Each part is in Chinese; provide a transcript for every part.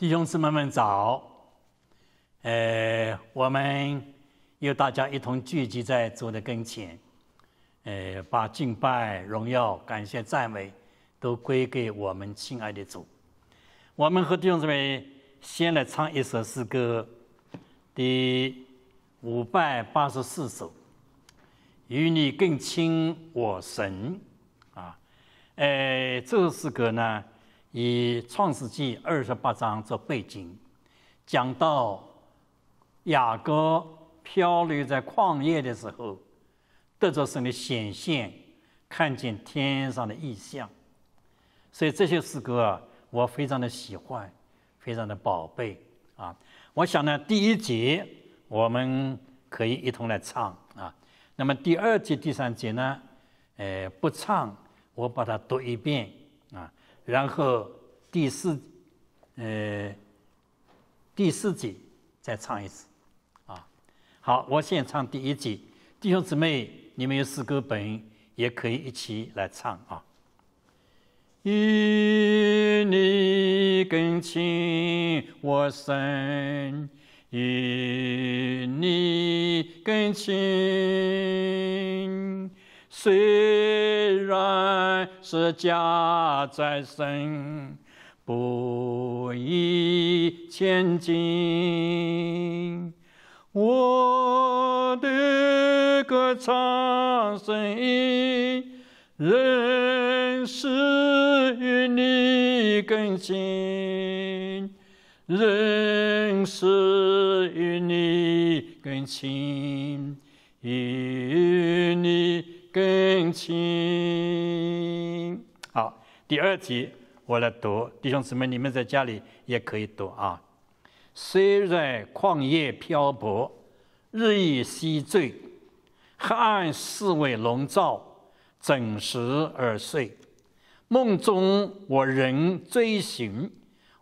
弟兄姊妹们早！呃，我们又大家一同聚集在主的跟前，呃，把敬拜、荣耀、感谢、赞美都归给我们亲爱的主。我们和弟兄姊妹先来唱一首诗歌，第五百八十四首，《与你更亲我神》啊！呃，这首诗歌呢。以创世纪二十八章做背景，讲到雅各漂流在旷野的时候，德着神的显现，看见天上的异象，所以这些诗歌啊，我非常的喜欢，非常的宝贝啊。我想呢，第一节我们可以一同来唱啊，那么第二节、第三节呢，呃，不唱，我把它读一遍。然后第四，呃，第四节再唱一次，啊，好，我先唱第一节，弟兄姊妹，你们有四歌本也可以一起来唱啊。与你更亲，我身；与你更亲。虽然是家在身，不以前进。我的歌唱声音，仍是与你更近，仍是与你更亲，与你。更亲。好，第二题我来读，弟兄姊妹，你们在家里也可以读啊。虽然旷野漂泊，日夜西坠，黑暗四围笼罩，整时而睡，梦中我仍追寻，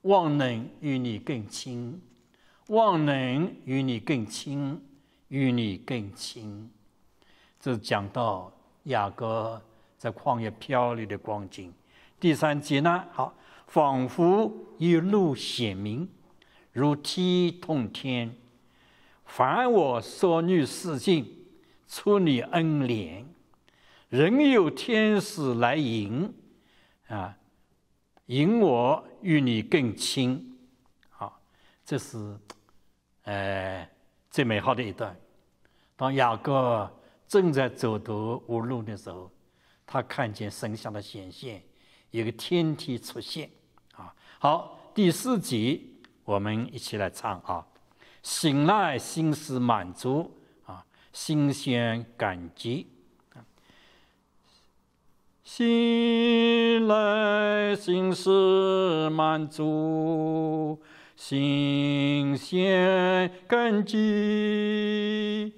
望能与你更亲，望能与你更亲，与你更亲。这讲到。雅各在旷野飘流的光景，第三节呢？好，仿佛一路显明，如梯通天，凡我所遇事境，出你恩怜，仍有天使来迎，啊，迎我与你更亲。好，这是，呃，最美好的一段。当雅各。正在走投无路的时候，他看见神像的显现，有个天梯出现。啊，好，第四集我们一起来唱啊，醒来心思满足啊，新鲜感激。醒来心事满足，新鲜感激。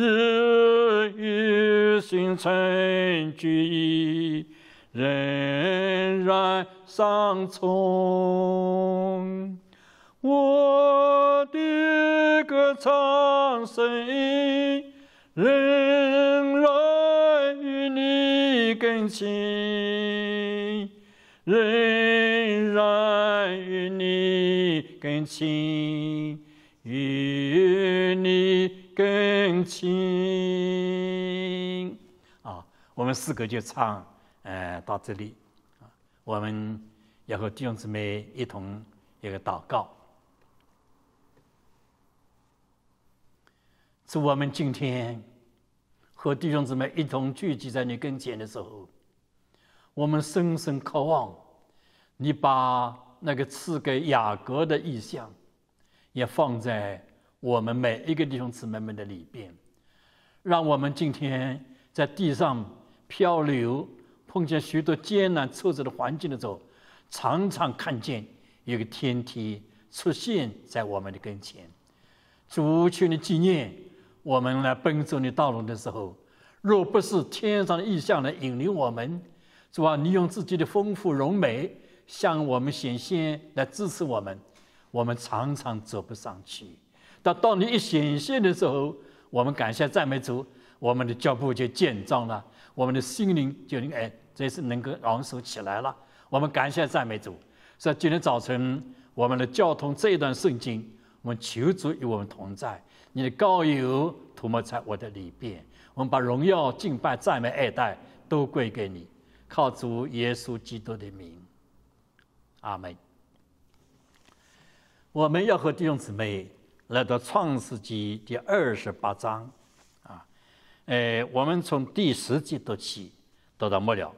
日月星辰聚义，仍然上冲。我的歌唱声音，仍然与你更亲，仍然与你更亲。更亲啊！我们四个就唱，呃，到这里啊，我们要和弟兄姊妹一同一个祷告。祝我们今天和弟兄姊妹一同聚集在你跟前的时候，我们深深渴望你把那个赐给雅各的意象也放在。我们每一个弟兄姊妹们的里边，让我们今天在地上漂流，碰见许多艰难挫折的环境的时候，常常看见有个天梯出现在我们的跟前。族群的纪念我们来奔走的道路的时候，若不是天上的异象来引领我们，是吧？你用自己的丰富荣美向我们显现来支持我们，我们常常走不上去。到当你一显现的时候，我们感谢赞美主，我们的脚步就健壮了，我们的心灵就能哎，这是能够昂首起来了。我们感谢赞美主。说今天早晨，我们的交通这一段圣经，我们求主与我们同在，你的膏油涂抹在我的里边。我们把荣耀、敬拜、赞美、爱戴都归给你，靠主耶稣基督的名，阿门。我们要和弟兄姊妹。来到创世纪第二十八章，啊，诶，我们从第十节读起，读到末了，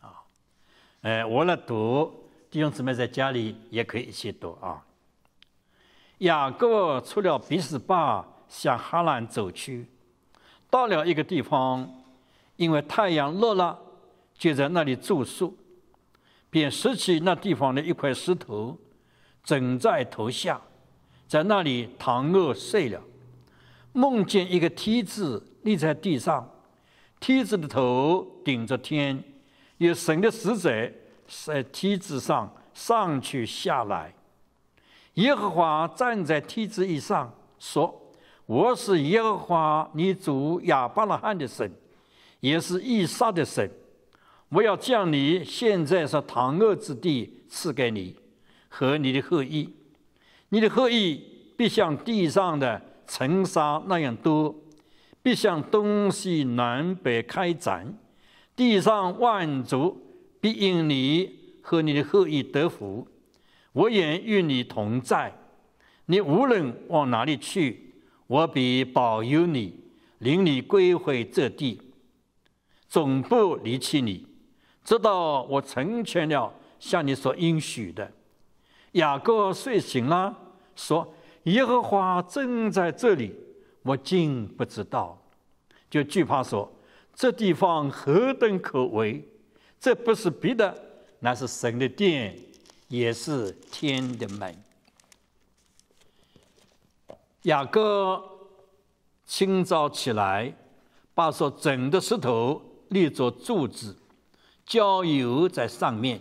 啊，诶，我来读，弟兄姊妹在家里也可以一起读啊。雅各出了比斯巴，向哈兰走去，到了一个地方，因为太阳落了，就在那里住宿，便拾起那地方的一块石头，枕在头下。在那里躺卧睡了，梦见一个梯子立在地上，梯子的头顶着天，有神的使者在梯子上上去下来。耶和华站在梯子以上说：“我是耶和华你祖亚伯拉罕的神，也是以撒的神。我要将你现在所堂卧之地赐给你和你的后裔。”你的后裔必像地上的尘沙那样多，必向东西南北开展。地上万族必因你和你的后裔得福。我也与你同在，你无论往哪里去，我必保佑你，领你归回这地，总不离弃你，直到我成全了向你所应许的。雅各睡醒了，说：“耶和华正在这里，我竟不知道，就惧怕说这地方何等可畏！这不是别的，那是神的殿，也是天的门。”雅各清早起来，把所整个石头立作柱子，浇油在上面。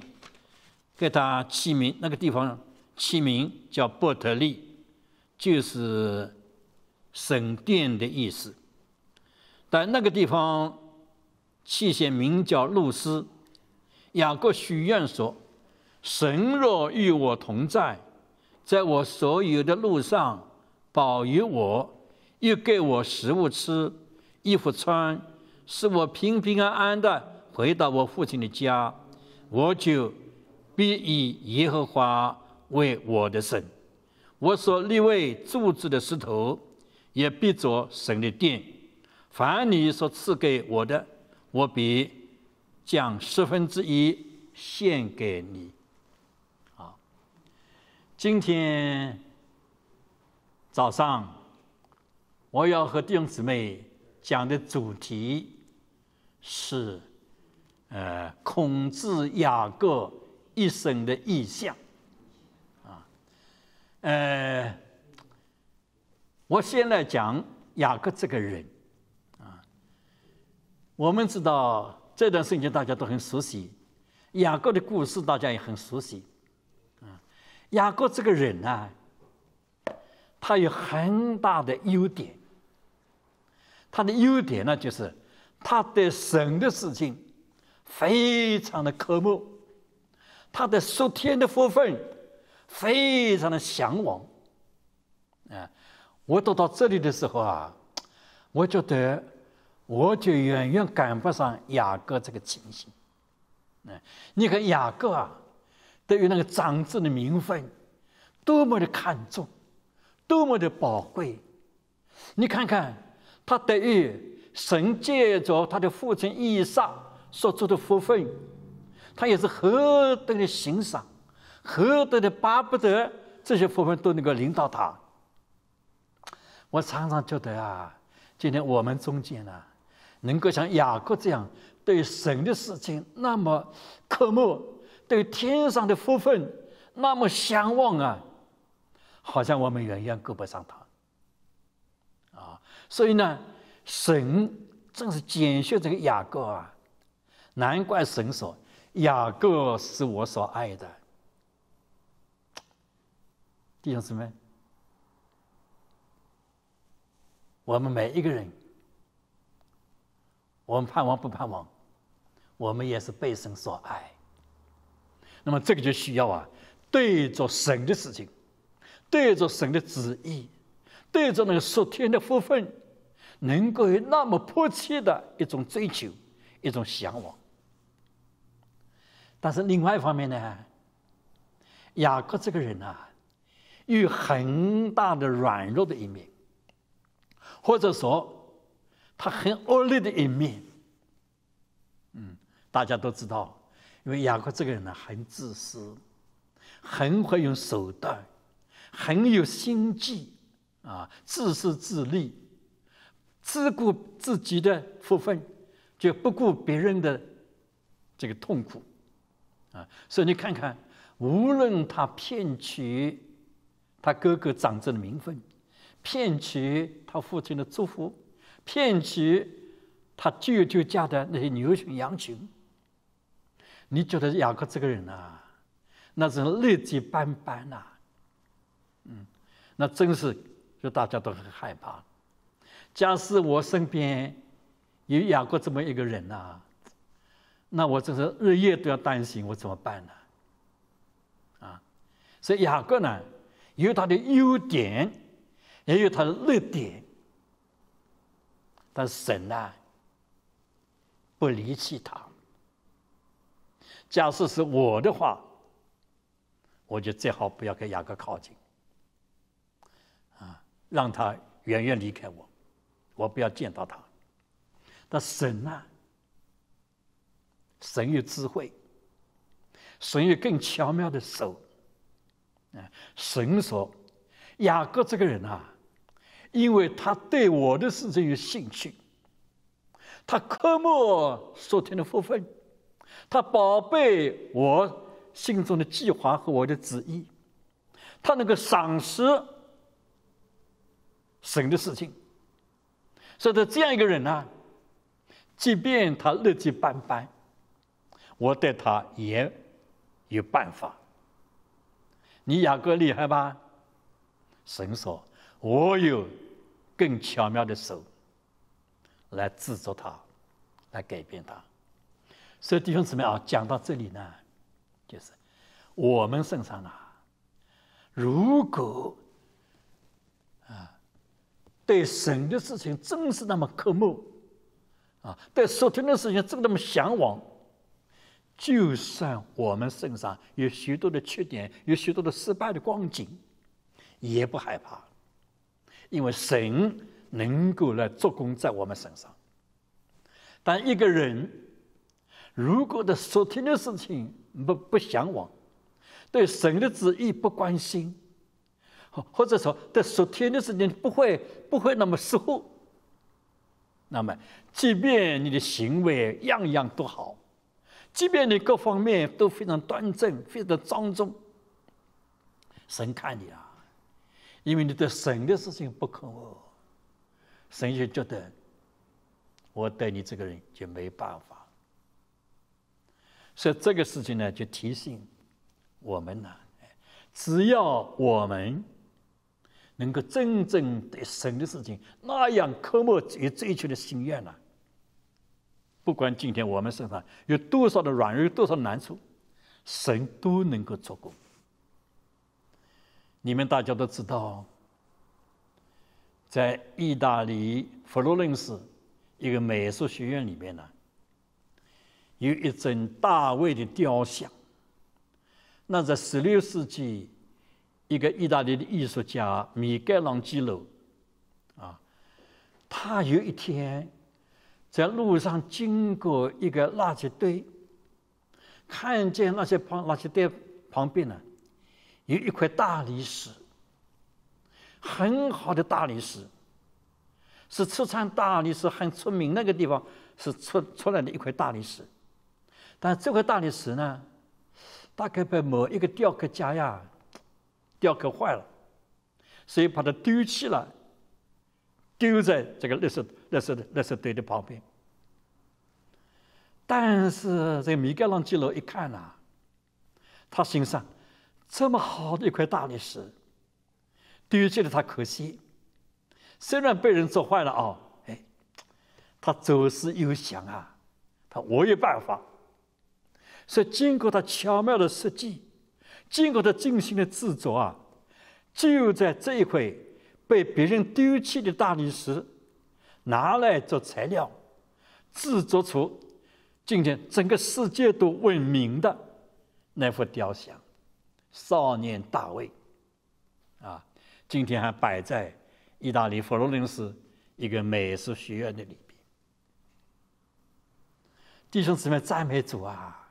给他起名，那个地方起名叫伯特利，就是神殿的意思。但那个地方起械名叫露丝。雅各许愿说：“神若与我同在，在我所有的路上保佑我，又给我食物吃、衣服穿，使我平平安安地回到我父亲的家，我就。”必以耶和华为我的神，我所立为柱子的石头，也必作神的殿。凡你所赐给我的，我必将十分之一献给你。啊，今天早上我要和弟兄姊妹讲的主题是，呃，孔子、雅各。一生的意向，啊，呃，我先来讲雅各这个人，啊，我们知道这段圣经大家都很熟悉，雅各的故事大家也很熟悉，啊，雅各这个人啊，他有很大的优点，他的优点呢就是他对神的事情非常的渴慕。他的受天的福分，非常的向往。啊，我读到这里的时候啊，我觉得我就远远赶不上雅各这个情形。嗯，你看雅各啊，对于那个长子的名分，多么的看重，多么的宝贵。你看看他对于神借着他的父亲以撒所做的福分。他也是何等的欣赏，何等的巴不得这些福分都能够领到他。我常常觉得啊，今天我们中间呢，能够像雅各这样对神的事情那么渴慕，对天上的福分那么向往啊，好像我们远远够不上他。啊，所以呢，神正是拣选这个雅各啊，难怪神说。雅各是我所爱的，弟兄姊妹，我们每一个人，我们盼望不盼望？我们也是被神所爱。那么这个就需要啊，对着神的事情，对着神的旨意，对着那个属天的福分，能够有那么迫切的一种追求，一种向往。但是另外一方面呢，雅各这个人啊，有很大的软弱的一面，或者说他很恶劣的一面。嗯，大家都知道，因为雅各这个人呢，很自私，很会用手段，很有心计啊，自私自利，只顾自己的福分，就不顾别人的这个痛苦。啊，所以你看看，无论他骗取他哥哥长子的名分，骗取他父亲的祝福，骗取他舅舅家的那些牛群羊群，你觉得雅各这个人啊，那是劣迹斑斑呐，嗯，那真是就大家都很害怕。假使我身边有雅各这么一个人呐。那我真是日夜都要担心，我怎么办呢？啊，所以雅各呢，有他的优点，也有他的弱点。但神呢，不离弃他。假设是我的话，我就最好不要跟雅各靠近，啊，让他远远离开我，我不要见到他。但神呢？神有智慧，神有更巧妙的手。啊，神说：“雅各这个人啊，因为他对我的事情有兴趣，他渴慕所天的福分，他宝贝我心中的计划和我的旨意，他能够赏识神的事情，所以这样一个人啊，即便他日积斑斑。”我对他也有办法。你雅各厉害吧？神说：“我有更巧妙的手来制作他，来改变他。”所以弟兄姊妹啊，讲到这里呢，就是我们身上啊，如果啊，对神的事情真是那么渴慕啊，对所听的事情真那么向往。就算我们身上有许多的缺点，有许多的失败的光景，也不害怕，因为神能够来做工在我们身上。但一个人如果对所听的事情不不向往，对神的旨意不关心，或者说对所听的事情不会不会那么熟，那么即便你的行为样样都好。即便你各方面都非常端正、非常庄重，神看你啊，因为你对神的事情不可恶，神就觉得我对你这个人就没办法。所以这个事情呢，就提醒我们呢，只要我们能够真正对神的事情那样科目也追求的心愿呢。不管今天我们身上有多少的软弱，多少难处，神都能够做工。你们大家都知道，在意大利佛罗伦斯一个美术学院里面呢，有一尊大卫的雕像。那在十六世纪，一个意大利的艺术家米开朗基罗，啊，他有一天。在路上经过一个垃圾堆，看见那些旁垃圾堆旁边呢，有一块大理石，很好的大理石，是四川大理石很出名那个地方是出出来的一块大理石，但这块大理石呢，大概被某一个雕刻家呀雕刻坏了，所以把它丢弃了。丢在这个烈士烈的垃圾堆的旁边，但是个米开朗基罗一看呐，他心上这么好的一块大理石，丢弃了他可惜。虽然被人做坏了啊，哎，他左思右想啊，他我有办法。所以经过他巧妙的设计，经过他精心的制作啊，就在这一块。被别人丢弃的大理石，拿来做材料，制作出今天整个世界都闻名的那幅雕像《少年大卫》啊！今天还摆在意大利佛罗伦斯一个美术学院的里边。弟兄姊妹，赞美主啊！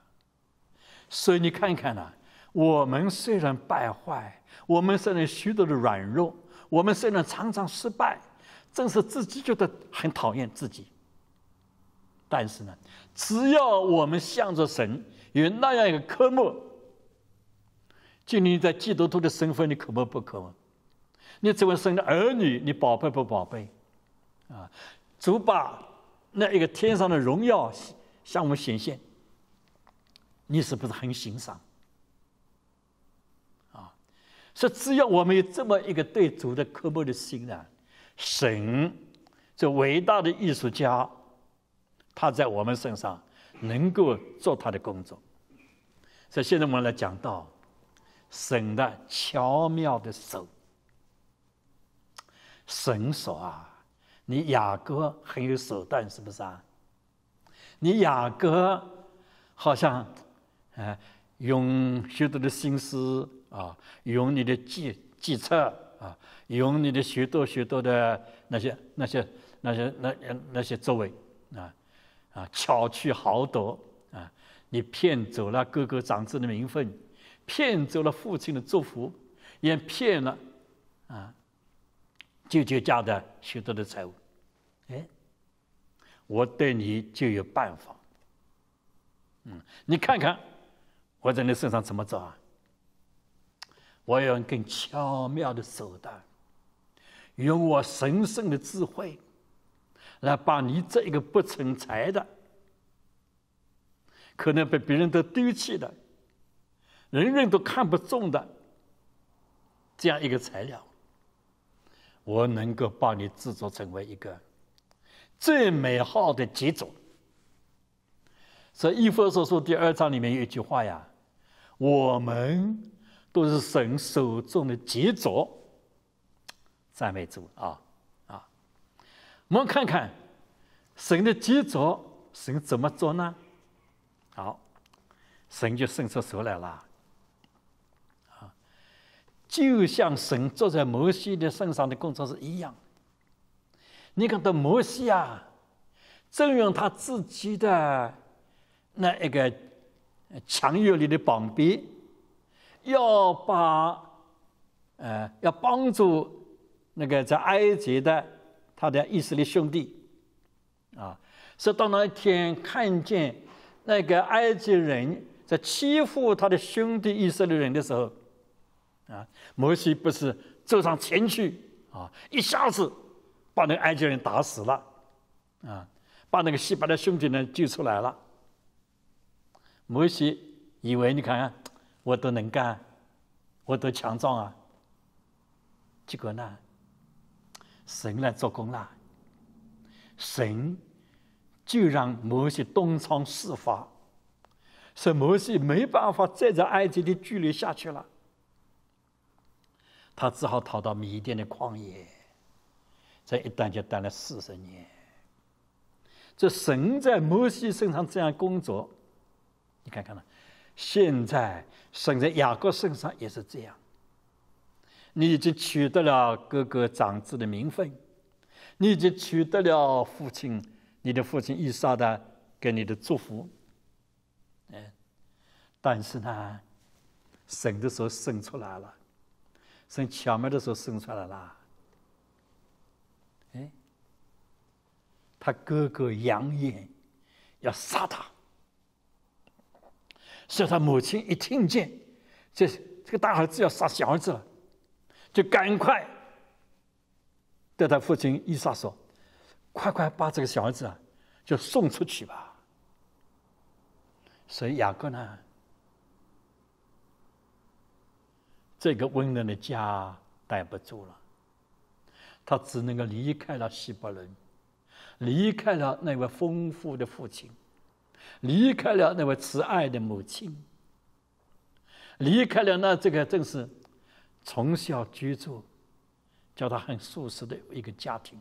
所以你看看呐，我们虽然败坏，我们虽然虚多的软弱。我们虽然常常失败，正是自己觉得很讨厌自己。但是呢，只要我们向着神，有那样一个科目，就你在基督徒的身份，你可不不可慕？你作为神的儿女，你宝贝不宝贝？啊，主把那一个天上的荣耀向我们显现，你是不是很欣赏？说，只要我们有这么一个对主的渴慕的心呢，神这伟大的艺术家，他在我们身上能够做他的工作。所以现在我们来讲到神的巧妙的手，神手啊！你雅各很有手段，是不是啊？你雅各好像哎用许多的心思。啊，用你的计计策啊，用你的许多许多的那些那些那些那那些作为啊啊，巧取豪夺啊，你骗走了哥哥长子的名分，骗走了父亲的祝福，也骗了啊舅舅家的许多的财物。哎，我对你就有办法。嗯，你看看我在你身上怎么找啊？我用更巧妙的手段，用我神圣的智慧，来把你这一个不成才的，可能被别人都丢弃的，人人都看不中的这样一个材料，我能够把你制作成为一个最美好的杰作。所以《一佛所说》第二章里面有一句话呀，我们。都是神手中的杰作，赞美主啊啊！我们看看神的杰作，神怎么做呢？好，神就伸出手来了啊，就像神坐在摩西的身上的工作是一样。你看到摩西啊，正用他自己的那一个强有力的膀臂。要把，呃，要帮助那个在埃及的他的以色列兄弟，啊，是到那一天看见那个埃及人在欺负他的兄弟以色列人的时候，啊，摩西不是走上前去啊，一下子把那个埃及人打死了，啊，把那个希伯来兄弟呢救出来了。摩西以为你看看。我都能干，我都强壮啊！结果呢，神来做工了，神就让摩西东窗事发，说摩西没办法再在埃及的距离下去了，他只好逃到米甸的旷野，这一待就待了四十年。这神在摩西身上这样工作，你看看呢？现在生在雅各身上也是这样。你已经取得了哥哥长子的名分，你已经取得了父亲你的父亲伊莎的给你的祝福。哎，但是呢，生的时候生出来了，生巧妙的时候生出来了。哎，他哥哥扬言要杀他。是他母亲一听见，这这个大儿子要杀小儿子了，就赶快对他父亲一撒手，快快把这个小儿子啊，就送出去吧。所以雅各呢，这个温暖的家待不住了，他只能够离开了西伯伦，离开了那位丰富的父亲。离开了那位慈爱的母亲，离开了那这个正是从小居住、叫他很舒适的一个家庭。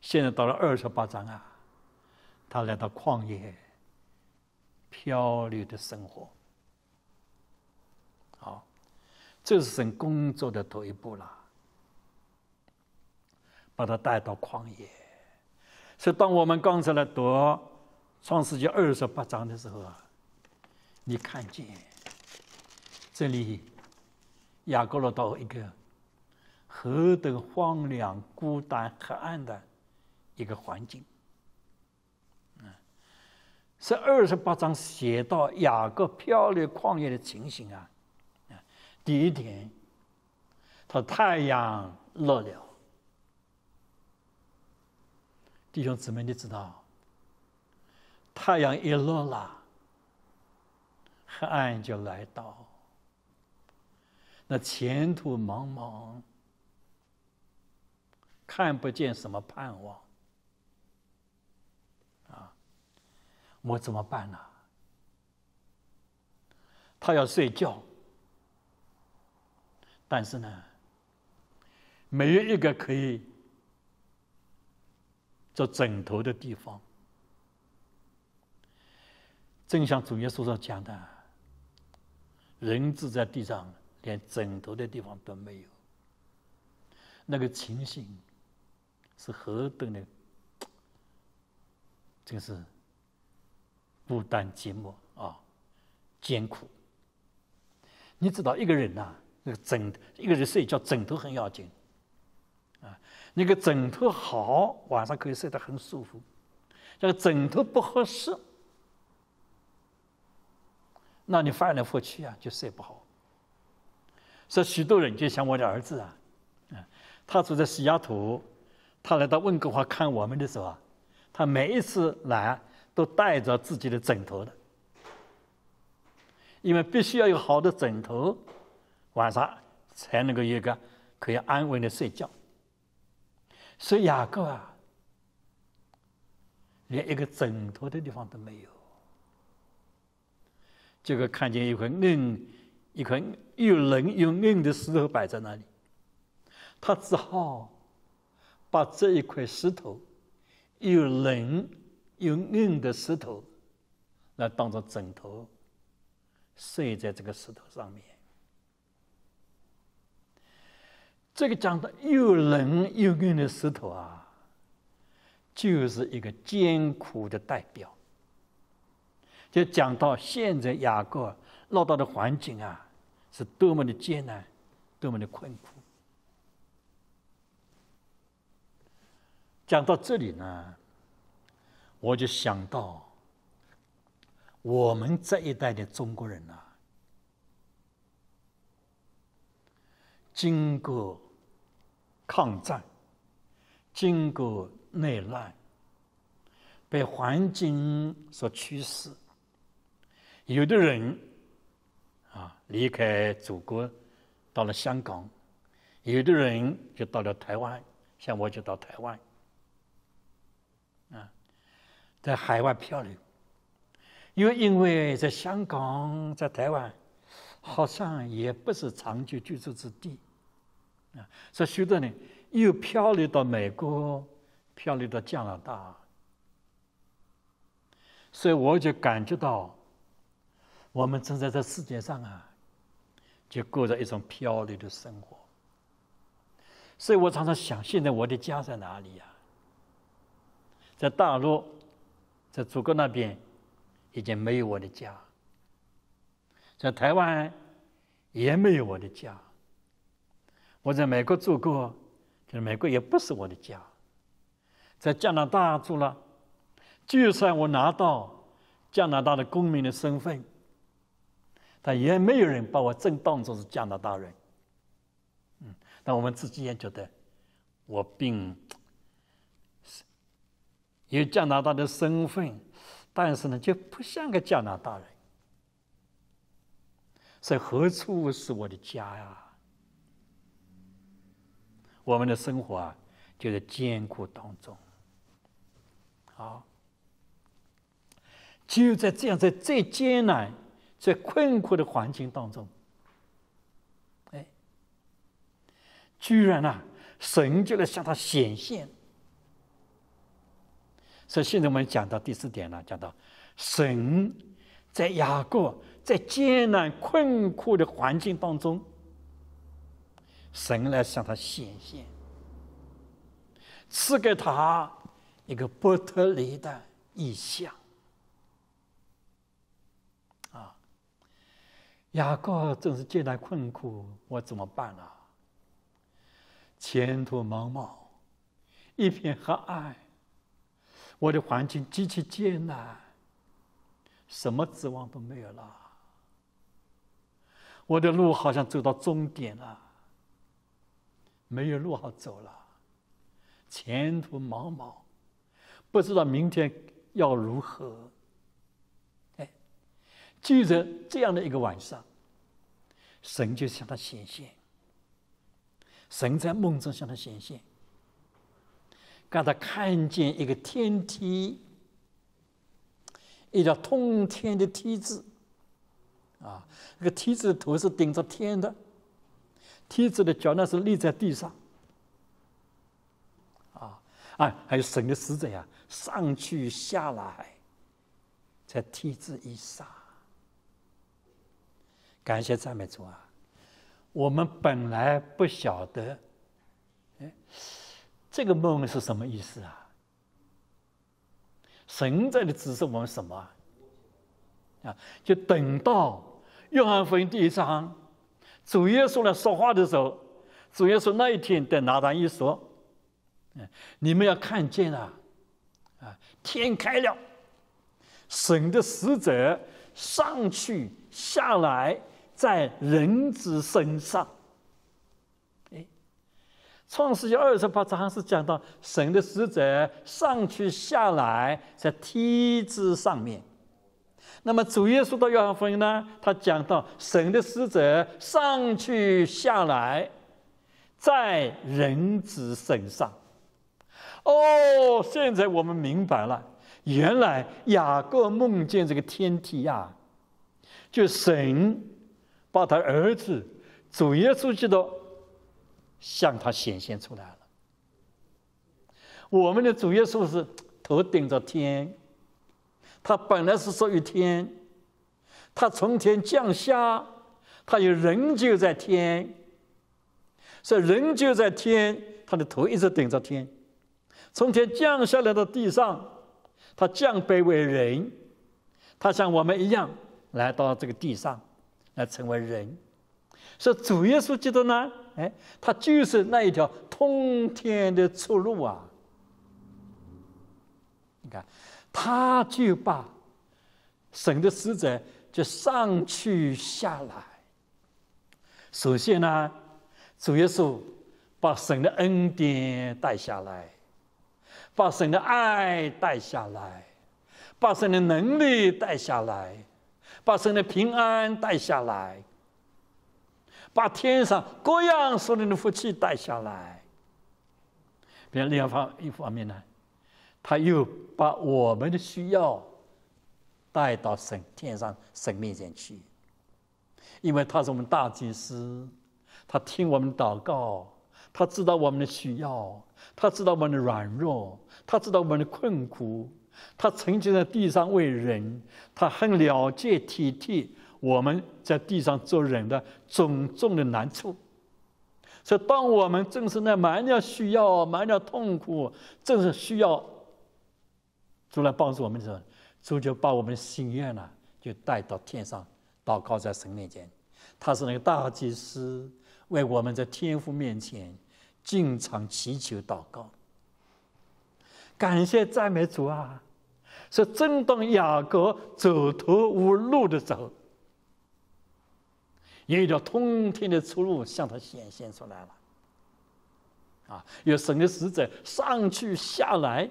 现在到了二十八章啊，他来到旷野，漂流的生活。好，这是从工作的头一步啦，把他带到旷野。所以，当我们刚才来读。创世纪二十八章的时候啊，你看见这里雅各罗到一个何等荒凉、孤单、黑暗的一个环境啊！是二十八章写到雅各漂流旷野的情形啊！啊，第一天，他太阳落了，弟兄姊妹，你知道？太阳一落了，黑暗就来到，那前途茫茫，看不见什么盼望，啊，我怎么办呢？他要睡觉，但是呢，没有一个可以做枕头的地方。正像主耶稣上讲的，人质在地上，连枕头的地方都没有。那个情形是何等的，真是孤单寂寞啊，艰苦。你知道，一个人呐，那个枕，一个人睡觉枕头很要紧啊。那个枕头好，晚上可以睡得很舒服；，这个枕头不合适。那你翻来覆去啊，就睡不好。所以许多人就像我的儿子啊，嗯，他住在西雅图，他来到温哥华看我们的时候啊，他每一次来都带着自己的枕头的，因为必须要有好的枕头，晚上才能够一个可以安稳的睡觉。所以雅各啊，连一个枕头的地方都没有。结果看见一块硬、一块又冷又硬的石头摆在那里，他只好把这一块石头又冷又硬的石头来当做枕头，睡在这个石头上面。这个讲的又冷又硬的石头啊，就是一个艰苦的代表。就讲到现在，雅各落到的环境啊，是多么的艰难，多么的困苦。讲到这里呢，我就想到我们这一代的中国人啊，经过抗战，经过内乱，被环境所驱使。有的人啊，离开祖国，到了香港；有的人就到了台湾，像我就到台湾，啊，在海外漂流。因为因为在香港、在台湾，好像也不是长久居住之地，啊，所以许多呢又漂流到美国，漂流到加拿大，所以我就感觉到。我们正在这世界上啊，就过着一种漂流的生活。所以我常常想，现在我的家在哪里呀？在大陆，在祖国那边，已经没有我的家。在台湾，也没有我的家。我在美国住过，就是美国也不是我的家。在加拿大住了，就算我拿到加拿大的公民的身份。但也没有人把我真当作是加拿大人，嗯，但我们自己也觉得我并有加拿大的身份，但是呢，就不像个加拿大人，所以何处是我的家呀？我们的生活啊，就在艰苦当中，好，就在这样，在最艰难。在困苦的环境当中，哎，居然呐，神就来向他显现。所以现在我们讲到第四点了，讲到神在雅各在艰难困苦的环境当中，神来向他显现，赐给他一个不特利的意象。雅各正是艰难困苦，我怎么办啊？前途茫茫，一片黑暗，我的环境极其艰难，什么指望都没有了。我的路好像走到终点了，没有路好走了，前途茫茫，不知道明天要如何。就在这样的一个晚上，神就向他显现，神在梦中向他显现，让他看见一个天梯，一条通天的梯子，啊，那个梯子的头是顶着天的，梯子的脚那是立在地上，啊，啊，还有神的使者呀，上去下来，在梯子以上。感谢赞美主啊！我们本来不晓得，哎，这个梦是什么意思啊？神在的指示我们什么啊？就等到约翰福音第一章，主耶稣来说话的时候，主耶稣那一天在拿单一说：“嗯，你们要看见啊，啊，天开了，神的使者上去下来。”在人子身上，哎，《创世纪二十八章是讲到神的使者上去下来在梯子上面。那么主耶稣的约翰福音呢，他讲到神的使者上去下来在人子身上。哦，现在我们明白了，原来雅各梦见这个天梯呀，就神。把他儿子主耶稣基督向他显现出来了。我们的主耶稣是头顶着天，他本来是属于天，他从天降下，他有人就在天，所以人就在天，他的头一直顶着天，从天降下来到地上，他降卑为人，他像我们一样来到这个地上。那成为人，所以主耶稣基督呢，哎，他就是那一条通天的出路啊！你看，他就把神的使者就上去下来。首先呢，主耶稣把神的恩典带下来，把神的爱带下来，把神的能力带下来。把神的平安带下来，把天上各样有的福气带下来。另外一方一方面呢，他又把我们的需要带到神天上神面前去，因为他是我们大祭司，他听我们祷告，他知道我们的需要，他知道我们的软弱，他知道我们的困苦。他曾经在地上为人，他很了解、体贴我们在地上做人的种种的难处，所以当我们正是那满了需要、满了痛苦，正是需要主来帮助我们的时，候，主就把我们的心愿呢就带到天上，祷告在神面前。他是那个大祭司，为我们在天父面前经常祈求祷告。感谢赞美主啊！说正当雅各走投无路的时候，一条通天的出路向他显现出来了。啊，有神的使者上去下来，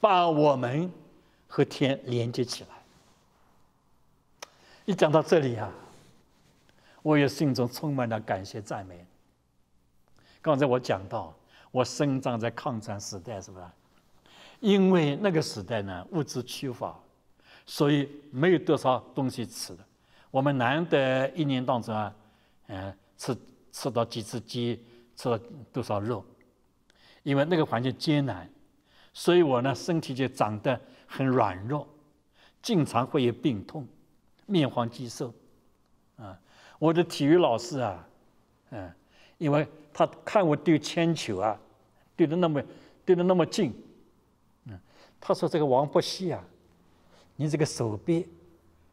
把我们和天连接起来。一讲到这里啊，我也心中充满了感谢赞美。刚才我讲到。我生长在抗战时代，是不是？因为那个时代呢，物资缺乏，所以没有多少东西吃的。我们难得一年当中啊，嗯，吃吃到几次鸡，吃了多少肉。因为那个环境艰难，所以我呢身体就长得很软弱，经常会有病痛，面黄肌瘦。啊，我的体育老师啊，嗯，因为。他看我丢铅球啊，丢的那么，丢的那么近，嗯，他说：“这个王伯熙啊，你这个手臂，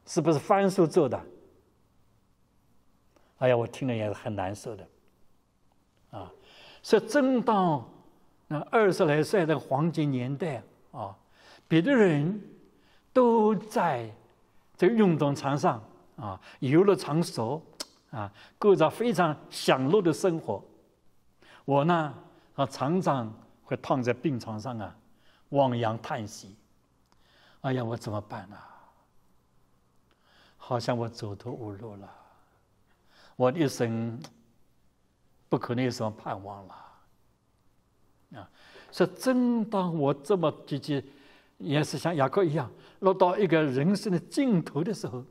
是不是翻书做的？”哎呀，我听了也是很难受的，啊，所以正当那二十来岁的黄金年代啊，别的人都在这个运动场上啊、游乐场所啊过着非常享乐的生活。我呢，啊，常常会躺在病床上啊，望洋叹息，哎呀，我怎么办啊？好像我走投无路了，我一生不可能有什么盼望了，啊，说正当我这么积极，也是像雅各一样落到一个人生的尽头的时候，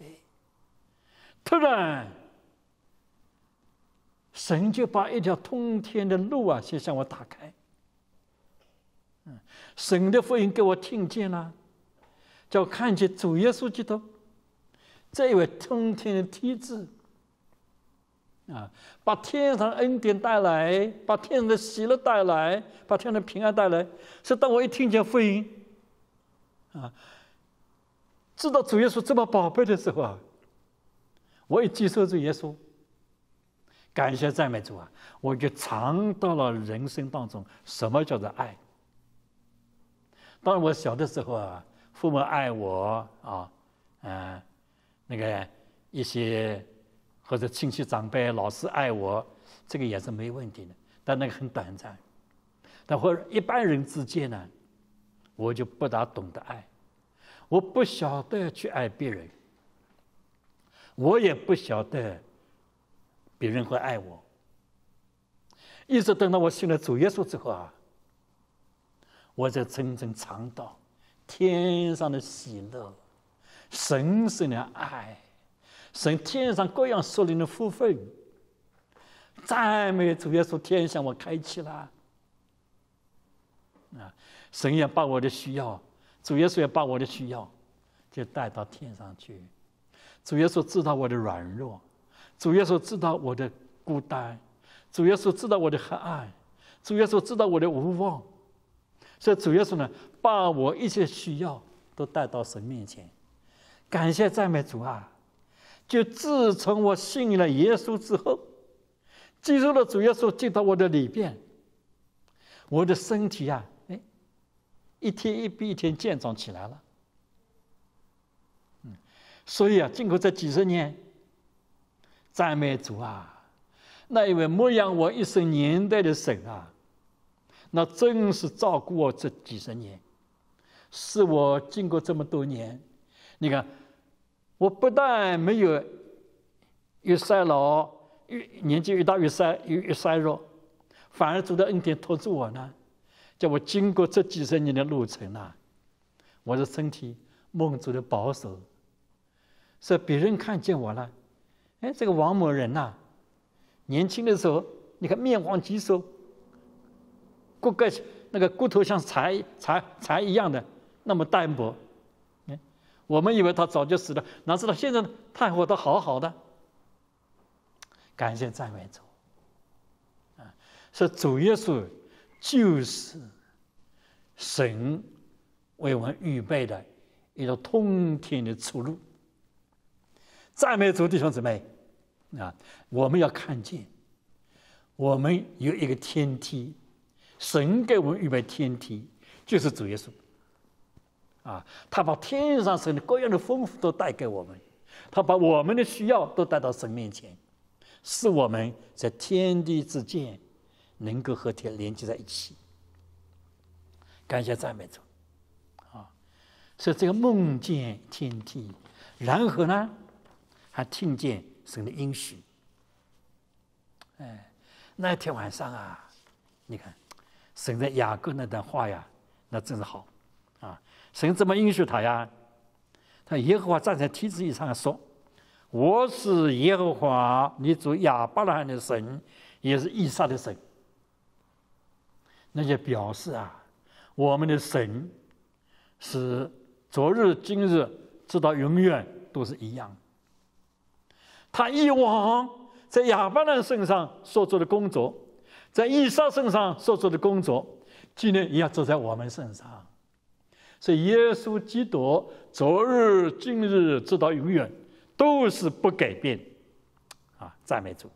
哎，突然。神就把一条通天的路啊，先向我打开。嗯，神的福音给我听见了，叫我看见主耶稣基督，这一位通天的梯子，啊，把天上恩典带来，把天上的喜乐带来，把天的平安带来。是当我一听见福音，啊，知道主耶稣这么宝贝的时候啊，我一接受主耶稣。感谢赞美主啊，我就尝到了人生当中什么叫做爱。当我小的时候啊，父母爱我啊，嗯，那个一些或者亲戚长辈、老师爱我，这个也是没问题的。但那个很短暂，但或一般人之间呢，我就不大懂得爱，我不晓得去爱别人，我也不晓得。别人会爱我，一直等到我信了主耶稣之后啊，我才真正尝到天上的喜乐、神圣的爱、神天上各样属灵的福分，赞美主耶稣，天向我开启了。啊，神也把我的需要，主耶稣也把我的需要，就带到天上去。主耶稣知道我的软弱。主耶稣知道我的孤单，主耶稣知道我的黑暗，主耶稣知道我的无望，所以主耶稣呢，把我一切需要都带到神面前，感谢赞美主啊！就自从我信了耶稣之后，进入了主耶稣进到我的里边，我的身体啊，哎，一天一比一天健壮起来了。嗯，所以啊，经过这几十年。赞美主啊！那一位牧养我一生年代的神啊，那真是照顾我这几十年，是我经过这么多年。你看，我不但没有越衰老、越年纪越大越衰、越越衰弱，反而主的恩典托住我呢，叫我经过这几十年的路程呐，我的身体梦主的保守，以别人看见我了。哎，这个王某人呐，年轻的时候，你看面黄肌瘦，骨骼那个骨头像柴柴柴一样的，那么单薄。哎，我们以为他早就死了，哪知道现在呢，他还活得好好的。感谢赞美主，啊，是主耶稣就是神为我们预备的一条通天的出路。赞美主，弟兄姊妹。啊，我们要看见，我们有一个天梯，神给我们预备天梯，就是主耶稣，啊，他把天上神的各样的丰富都带给我们，他把我们的需要都带到神面前，使我们在天地之间，能够和天连接在一起。感谢赞美主，啊，所以这个梦见天梯，然后呢，还听见。神的阴虚，哎，那天晚上啊，你看神在雅各那段话呀，那真是好啊！神怎么应许他呀？他耶和华站在梯子以上说：“我是耶和华，你主亚巴罕的神，也是以撒的神。”那就表示啊，我们的神是昨日、今日，直到永远都是一样。他以往在亚伯拉身上所做的工作，在以撒身上所做的工作，今天也要做在我们身上，所以耶稣基督昨日、今日、直到永远，都是不改变，啊，赞美主！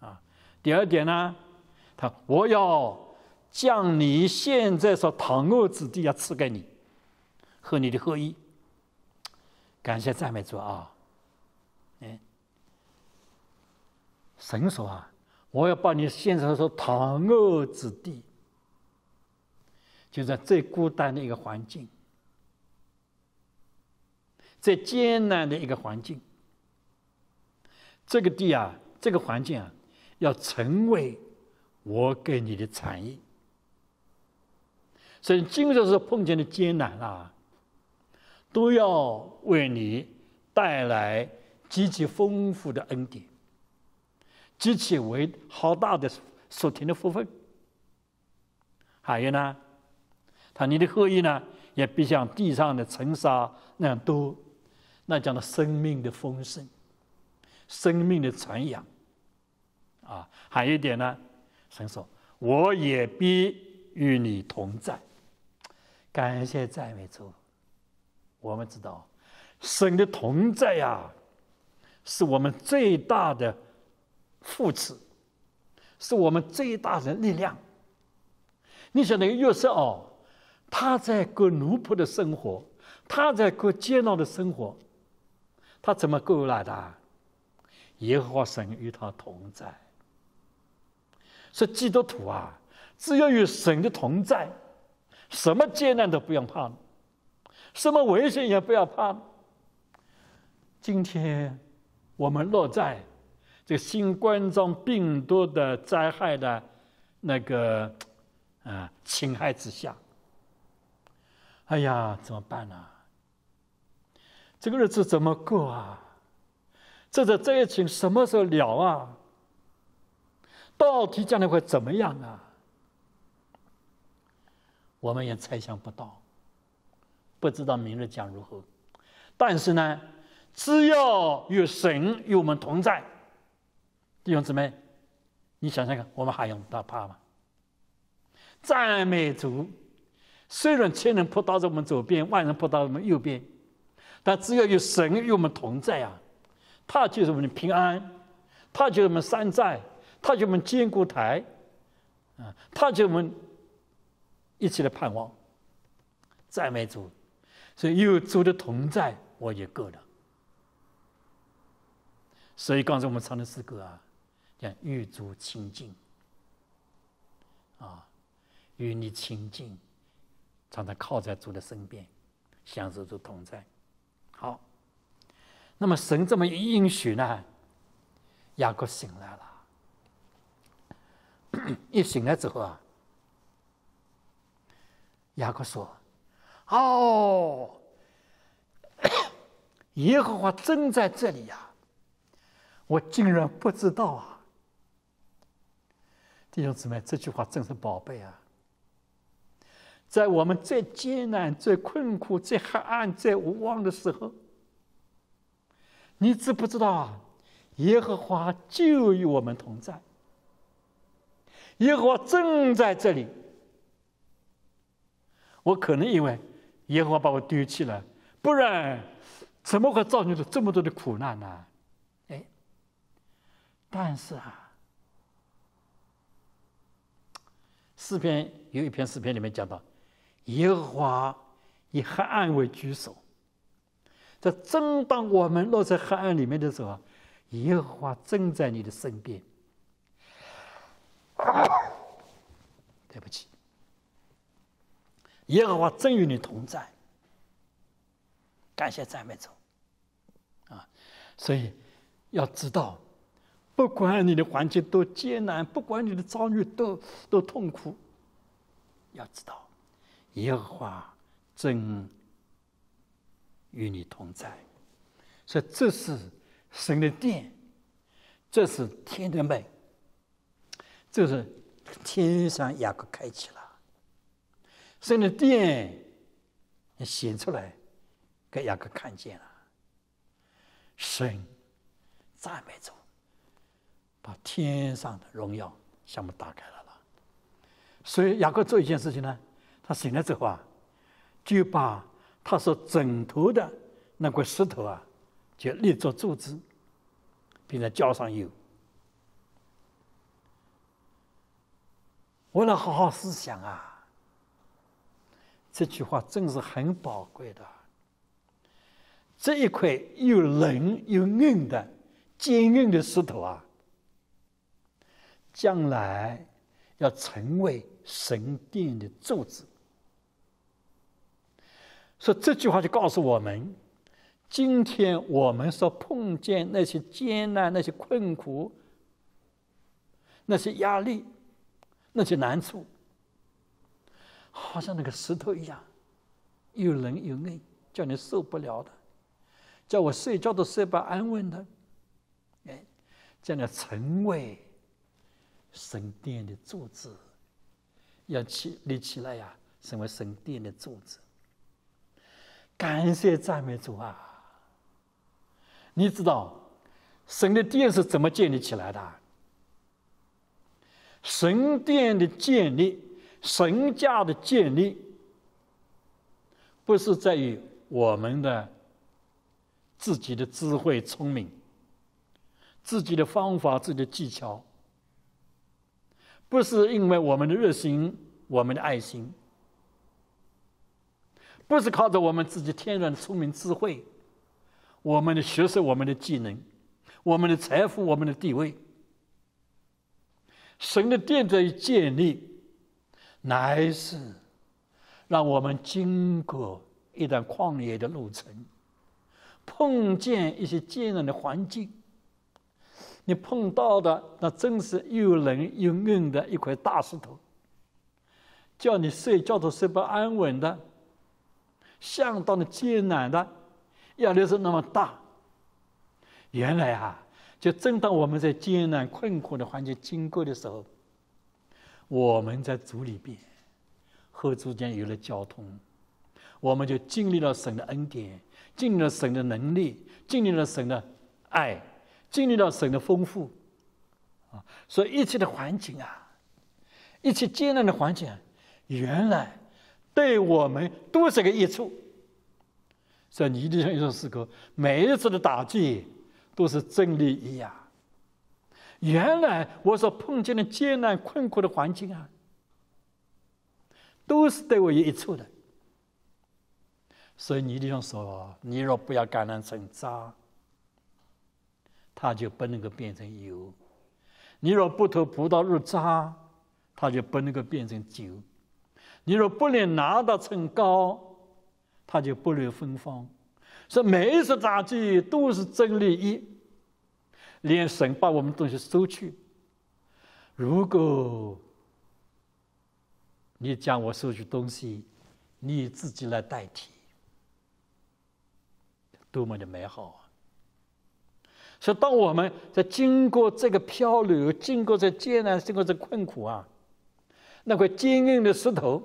啊，第二点呢，他我要将你现在所躺卧之地要赐给你和你的后裔，感谢赞美主啊！神说啊，我要把你现在所堂恶之地，就在最孤单的一个环境，最艰难的一个环境，这个地啊，这个环境啊，要成为我给你的产业。所以，今常是碰见的艰难啊，都要为你带来极其丰富的恩典。极其为浩大的、所填的福分。还有呢，他你的后裔呢，也比像地上的尘沙那样多，那讲到生命的丰盛，生命的传扬。啊，还一点呢，神说我也必与你同在。感谢赞美主。我们知道，神的同在呀，是我们最大的。父慈，是我们最大的力量。你想那个约瑟哦，他在过奴仆的生活，他在过艰难的生活，他怎么过来的？耶和华神与他同在。说基督徒啊，只要与神的同在，什么艰难都不用怕，什么危险也不要怕。今天我们落在。这个新冠状病毒的灾害的那个啊侵害之下，哎呀，怎么办呢？这个日子怎么过啊？这个灾情什么时候了啊？到底将来会怎么样啊？我们也猜想不到，不知道明日将如何。但是呢，只要与神与我们同在。兄姊妹，你想想看，我们还用他怕吗？赞美主，虽然千人扑倒在我们左边，万人扑倒我们右边，但只要有神与我们同在啊，他就是我们的平安，他就是我们山寨，他就是我们坚固台，啊，他就我们一起来盼望。赞美主，所以有主的同在，我也够了。所以刚才我们唱的诗歌啊。像玉足清净啊，与你亲近，常常靠在主的身边，享受主同在。好，那么神这么一应许呢，雅各醒来了。一醒来之后啊，雅各说：“哦，耶和华真在这里呀！我竟然不知道啊！”弟兄姊妹，这句话真是宝贝啊！在我们最艰难、最困苦、最黑暗、最无望的时候，你知不知道啊？耶和华就与我们同在。耶和华正在这里。我可能以为耶和华把我丢弃了，不然怎么会造就了这么多的苦难呢？哎，但是啊。诗篇有一篇诗篇里面讲到，耶和华以黑暗为居所。这正当我们落在黑暗里面的时候，耶和华正在你的身边。对不起，耶和华正与你同在。感谢赞美主，啊，所以要知道。不管你的环境多艰难，不管你的遭遇多多痛苦，要知道，耶和华正与你同在。所以，这是神的殿，这是天的门，这是天上雅各开启了。神的殿显出来，给雅各看见了。神赞美主。把天上的荣耀向我们打开了啦。所以雅各做一件事情呢，他醒来之后啊，就把他所枕头的那块石头啊，就立作柱子，并且浇上油，为了好好思想啊。这句话真是很宝贵的，这一块又冷又硬的坚硬的石头啊。将来要成为神殿的柱子，所以这句话就告诉我们：今天我们说碰见那些艰难、那些困苦、那些压力、那些难处，好像那个石头一样，又冷又硬，叫你受不了的，叫我睡觉都睡不安稳的。哎，将来成为。神殿的柱子要起立起来呀，成为神殿的柱子。感谢赞美主啊！你知道神的殿是怎么建立起来的？神殿的建立，神家的建立，不是在于我们的自己的智慧、聪明、自己的方法、自己的技巧。不是因为我们的热心，我们的爱心，不是靠着我们自己天然的聪明智慧，我们的学识，我们的技能，我们的财富，我们的地位，神的殿在建立，乃是让我们经过一段旷野的路程，碰见一些艰难的环境。你碰到的那真是又冷又硬的一块大石头，叫你睡觉都睡不安稳的，相当的艰难的，压力是那么大。原来啊，就正当我们在艰难困苦的环境经过的时候，我们在主里边，和主间有了交通，我们就经历了神的恩典，经历了神的能力，经历了神的爱。经历了省的丰富，啊，所以一切的环境啊，一切艰难的环境，原来对我们都是个益处。所以倪弟兄一首诗歌，每一次的打击都是真理一样。原来我所碰见的艰难困苦的环境啊，都是对我有益处的。所以一定要说：“你若不要感染成渣。”它就不能够变成油，你若不投葡萄入渣，它就不能够变成酒；你若不能拿到秤高，它就不能芬芳。所以每一处杂技都是真理一。连神把我们东西收去，如果你将我收取东西，你自己来代替，多么的美好！所以，当我们在经过这个漂流，经过这艰难，经过这困苦啊，那块坚硬的石头，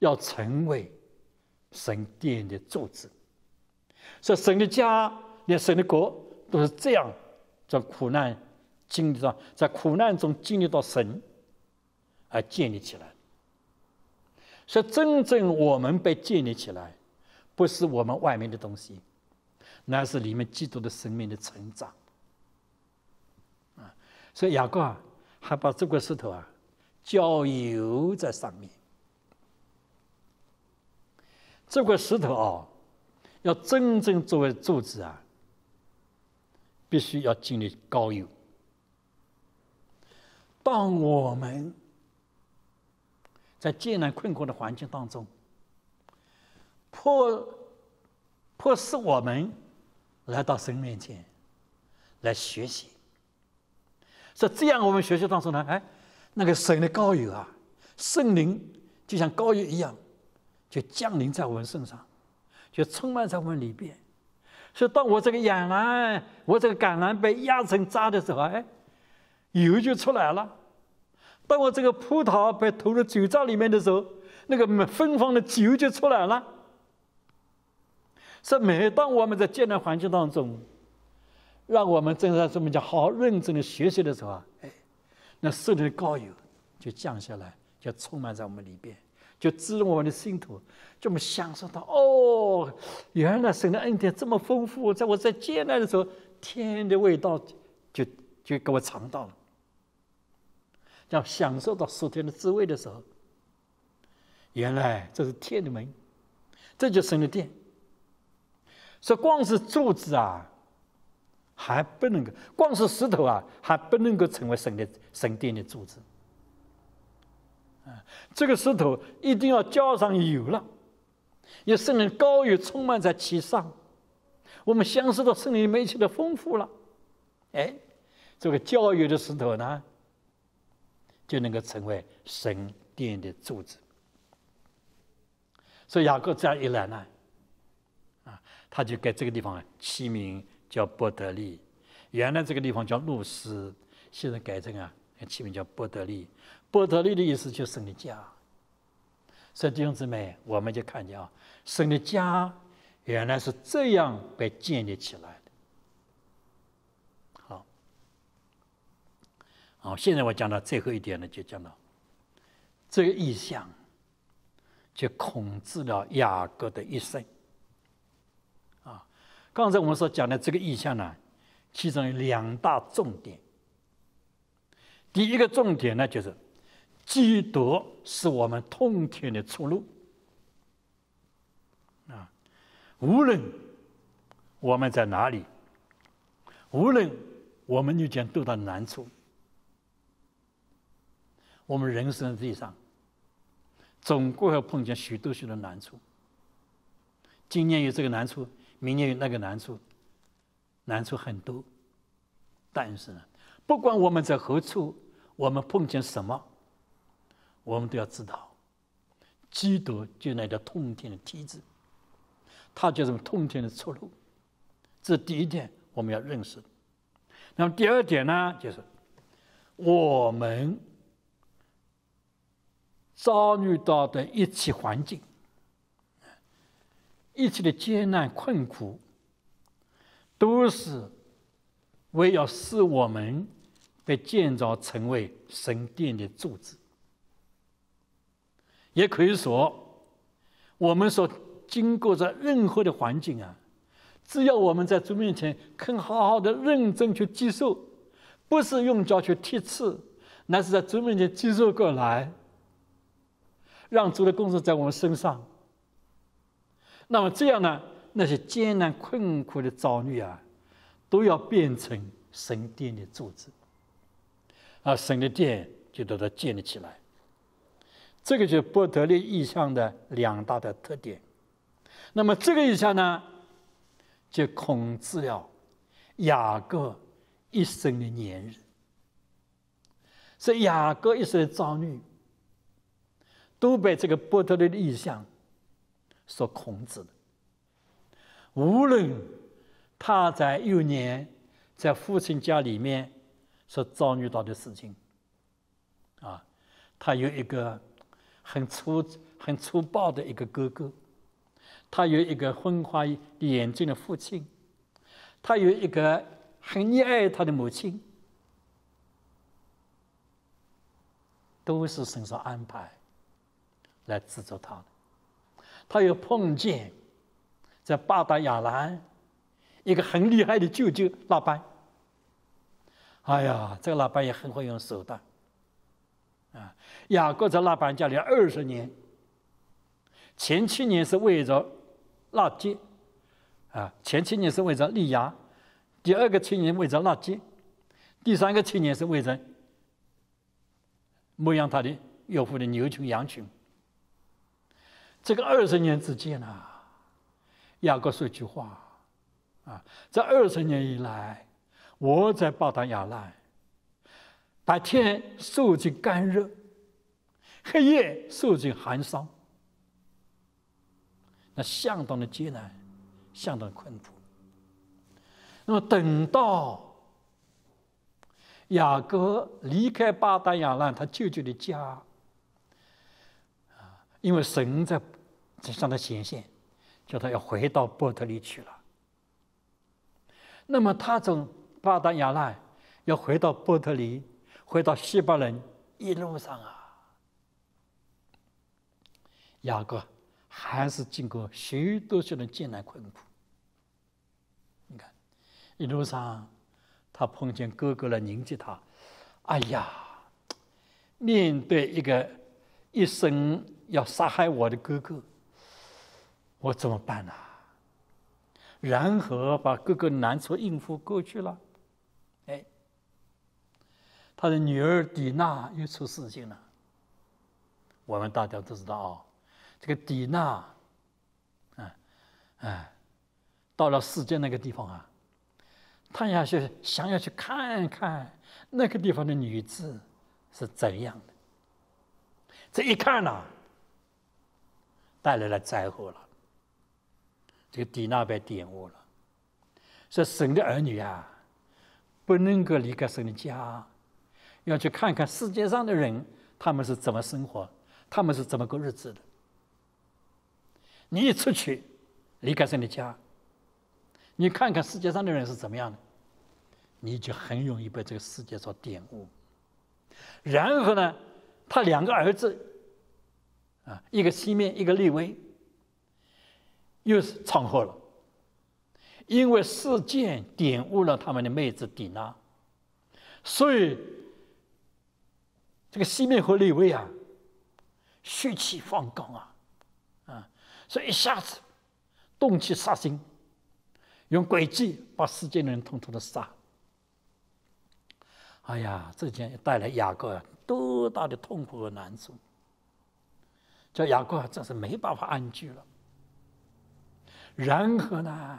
要成为神殿的柱子。所以，神的家，连神的国，都是这样在苦难经历到在苦难中经历到神而建立起来。所以，真正我们被建立起来，不是我们外面的东西。那是你们基督的生命的成长，啊，所以雅各啊，还把这块石头啊浇油在上面。这块石头啊，要真正作为柱子啊，必须要经历高油。当我们，在艰难困苦的环境当中，迫迫使我们。来到神面前，来学习。所以这样我们学习当中呢，哎，那个神的膏油啊，圣灵就像膏油一样，就降临在我们身上，就充满在我们里边。所以当我这个眼榄，我这个橄榄被压成渣的时候，哎，油就出来了。当我这个葡萄被投入酒榨里面的时候，那个芬芳的酒就出来了。是每当我们在艰难环境当中，让我们正在这么讲，好好认真的学习的时候啊，哎，那四天的高油就降下来，就充满在我们里边，就滋润我们的心这就享受到哦，原来神的恩典这么丰富，在我在艰难的时候，天的味道就就给我尝到了，要享受到属天的滋味的时候，原来这是天的门，这就神的殿。说光是柱子啊，还不能够；光是石头啊，还不能够成为神的神殿的柱子。啊，这个石头一定要浇上油了，要圣明高油充满在其上。我们享受到圣灵的煤气的丰富了。哎，这个浇油的石头呢，就能够成为神殿的柱子。所以雅各这样一来呢。他就给这个地方起名叫伯德利，原来这个地方叫路斯，现在改成啊，起名叫伯德利。伯德利的意思就是你的家，所以弟兄姊妹，我们就看见啊，神的家原来是这样被建立起来的。好，好，现在我讲到最后一点呢，就讲到这个意象，就控制了雅各的一生。刚才我们所讲的这个意象呢，其中有两大重点。第一个重点呢，就是积德是我们通天的出路。啊，无论我们在哪里，无论我们遇见多大难处，我们人生地上总归要碰见许多许多难处。今年有这个难处。明年有那个难处，难处很多。但是，呢，不管我们在何处，我们碰见什么，我们都要知道，基督就那条通天的梯子，他就是通天的出路。这第一点我们要认识。那么第二点呢，就是我们遭遇到的一切环境。一切的艰难困苦，都是为要使我们被建造成为神殿的柱子。也可以说，我们所经过的任何的环境啊，只要我们在主面前肯好好的认真去接受，不是用脚去踢刺，那是在主面前接受过来，让主的工作在我们身上。那么这样呢？那些艰难困苦的遭遇啊，都要变成神殿的柱子，啊，神的殿就得到建立起来。这个就伯特利意象的两大的特点。那么这个意象呢，就控制了雅各一生的年日。所以雅各一生的遭遇，都被这个伯特利的意象。说孔子的，无论他在幼年在父亲家里面所遭遇到的事情，啊，他有一个很粗很粗暴的一个哥哥，他有一个昏花眼睛的父亲，他有一个很溺爱他的母亲，都是神上安排来制作他的。他又碰见在巴达亚兰一个很厉害的舅舅拉班。哎呀，这个拉班也很会用手段。啊，雅各在拉班家里二十年，前七年是为着拉结，啊，前七年是为着利亚，第二个七年为着拉结，第三个七年是为着牧养他的岳父的牛群羊群。这个二十年之间啊，雅各说句话，啊，这二十年以来，我在巴达雅兰，白天受尽干热，黑夜受尽寒霜，那相当的艰难，相当的困苦。那么等到雅各离开巴达雅兰他舅舅的家。因为神在在向他显现，叫他要回到伯特利去了。那么他从巴达亚那，要回到伯特利，回到希伯伦，一路上啊，雅各还是经过许多许多艰难困苦。你看，一路上他碰见哥哥来迎接他。哎呀，面对一个一生。要杀害我的哥哥，我怎么办呐？然后把哥哥难处应付过去了，哎，他的女儿迪娜又出事情了。我们大家都知道啊，这个迪娜，啊啊，到了世界那个地方啊，他要去想要去看看那个地方的女子是怎样的，这一看呐。带来了灾祸了，这个底娜被玷污了。说神的儿女啊，不能够离开神的家，要去看看世界上的人，他们是怎么生活，他们是怎么过日子的。你一出去离开神的家，你看看世界上的人是怎么样的，你就很容易被这个世界所玷污。然后呢，他两个儿子。啊，一个西面，一个利威，又是闯祸了。因为事件玷污了他们的妹子迪娜，所以这个西面和利威啊，血气方刚啊，啊，所以一下子动起杀心，用诡计把世间的人统统的杀。哎呀，这件带来雅各多大的痛苦和难处！这雅各真是没办法安居了。然后呢，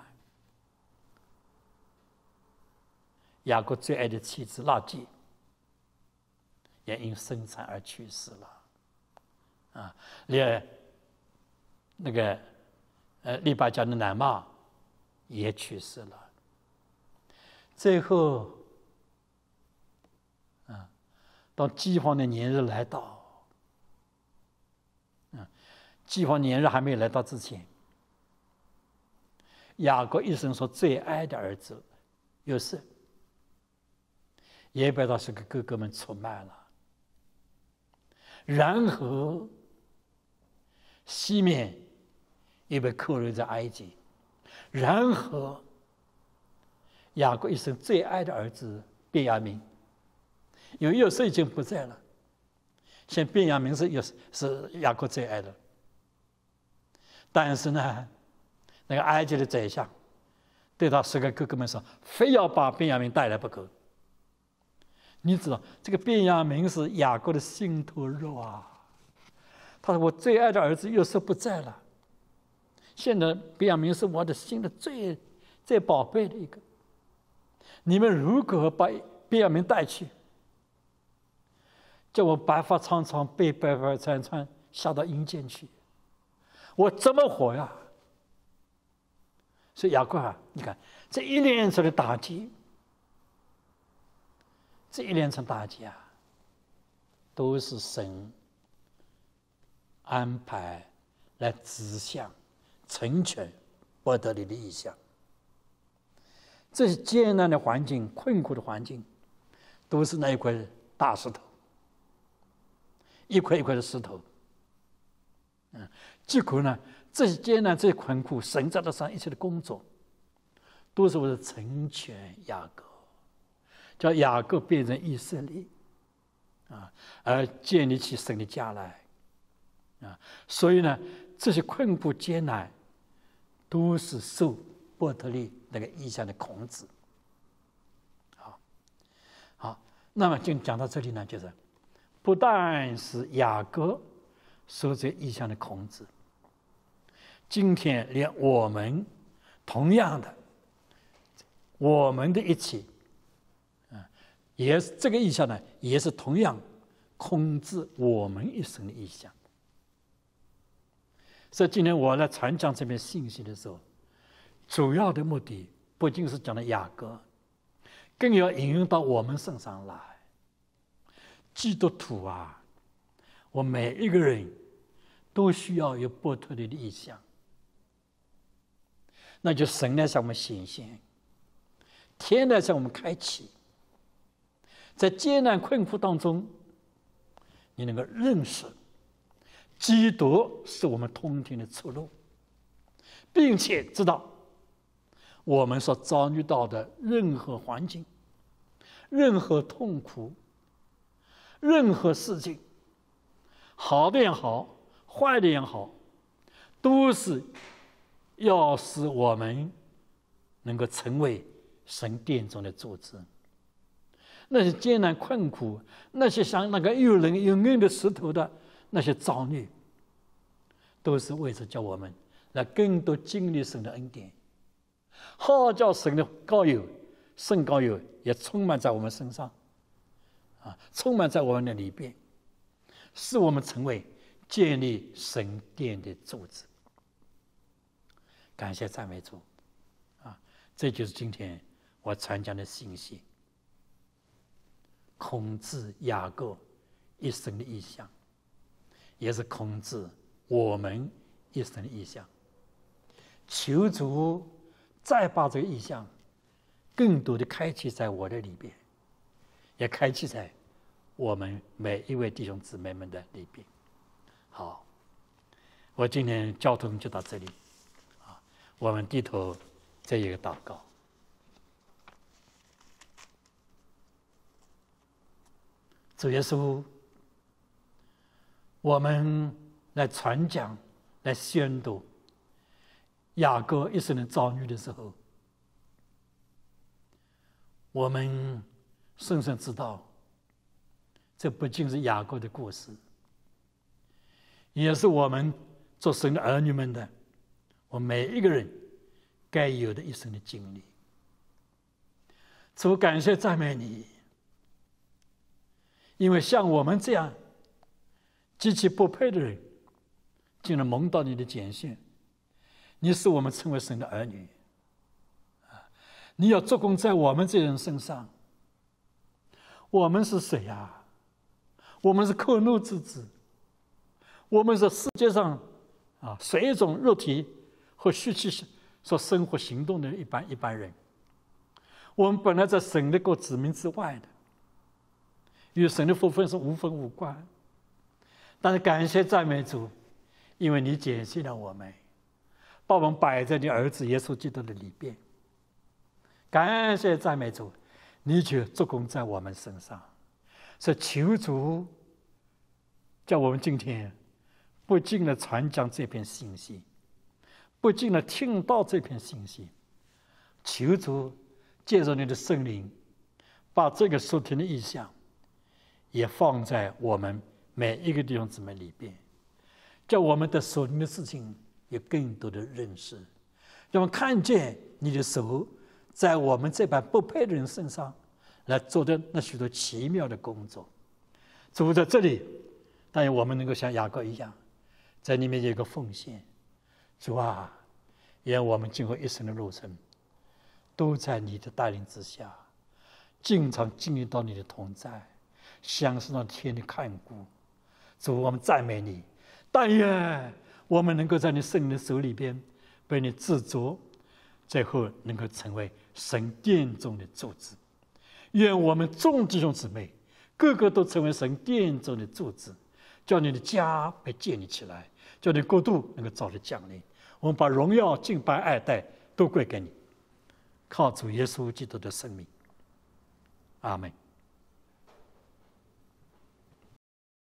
雅各最爱的妻子拉结也因生产而去世了，啊，连那个呃利巴加的奶妈也去世了。最后，啊，到饥荒的年日来到。饥荒年日还没有来到之前，雅各一生说最爱的儿子又是，也被他是个哥哥们出卖了。然后西面也被扣留在埃及。然后雅各一生最爱的儿子便雅明，因为约瑟已经不在了，现便雅明是约是雅各最爱的。但是呢，那个埃及的宰相，对他十个哥哥们说：“非要把卞阳明带来不可。”你知道，这个卞阳明是雅各的心头肉啊。他说：“我最爱的儿子又是不在了，现在卞阳明是我的心的最最宝贝的一个。你们如果把卞阳明带去，叫我白发苍苍背白发苍苍下到阴间去。”我怎么活呀？所以亚冠啊，你看这一连串的打击，这一连串打击啊，都是神安排来指向、成全伯得里的意向。这些艰难的环境、困苦的环境，都是那一块大石头，一块一块的石头，嗯。结果呢？这些艰难、这些困苦，神在的上一切的工作，都是为了成全雅各，叫雅各变成以色列，啊，而建立起神的家来，啊，所以呢，这些困苦艰难，都是受伯特利那个异象的孔子，好，好，那么就讲到这里呢，就是不但是雅各受这异象的孔子。今天连我们同样的，我们的一切，啊，也是这个意象呢，也是同样控制我们一生的意象。所以今天我来传讲这篇信息的时候，主要的目的不仅是讲的雅各，更要引用到我们身上来。基督徒啊，我每一个人都需要有不同的意象。那就神呢向我们显现，天呢向我们开启，在艰难困苦当中，你能够认识，积德是我们通天的出路，并且知道，我们所遭遇到的任何环境，任何痛苦，任何事情，好的也好，坏的也好，都是。要使我们能够成为神殿中的柱子，那些艰难困苦，那些像那个又冷又硬的石头的那些遭遇，都是为着叫我们来更多经历神的恩典，号叫神的高友、圣高友也充满在我们身上，啊，充满在我们的里边，使我们成为建立神殿的柱子。感谢赞美主，啊，这就是今天我传讲的信息。孔子、雅各一生的意向，也是孔子我们一生的意向。求主再把这个意向更多的开启在我的里边，也开启在我们每一位弟兄姊妹们的里边。好，我今天交通就到这里。我们低头，在一个祷告。主耶稣，我们来传讲、来宣读雅各一生的遭遇的时候，我们深深知道，这不仅是雅各的故事，也是我们做神的儿女们的。我每一个人该有的一生的经历，主感谢赞美你，因为像我们这样极其不配的人，竟然蒙到你的拣选，你是我们称为神的儿女。你要作工在我们这人身上，我们是谁呀？我们是克怒之子，我们是世界上啊，水种肉体。不失去说生活行动的一般一般人，我们本来在神的国子民之外的，与神的福分是无分无关。但是感谢赞美主，因为你拣选了我们，把我们摆在你儿子耶稣基督的里边。感谢赞美主，你却做工在我们身上，所以求主叫我们今天不进的传讲这篇信息。会进来听到这篇信息，求主借着你的圣灵，把这个收听的意象也放在我们每一个弟兄姊妹里边，叫我们的手听的事情有更多的认识，让我们看见你的手在我们这班不配的人身上来做的那许多奇妙的工作。主在这里，但愿我们能够像雅各一样，在里面有一个奉献。主啊！愿我们今后一生的路程，都在你的带领之下，经常经历到你的同在，享受到天的看顾。主，我们赞美你。但愿我们能够在你圣灵的手里边被你制作，最后能够成为神殿中的柱子。愿我们众弟兄姊妹个个都成为神殿中的柱子，叫你的家被建立起来，叫你国度能够早日降临。我们把荣耀、敬拜、爱戴都归给你，靠主耶稣基督的生命。阿门。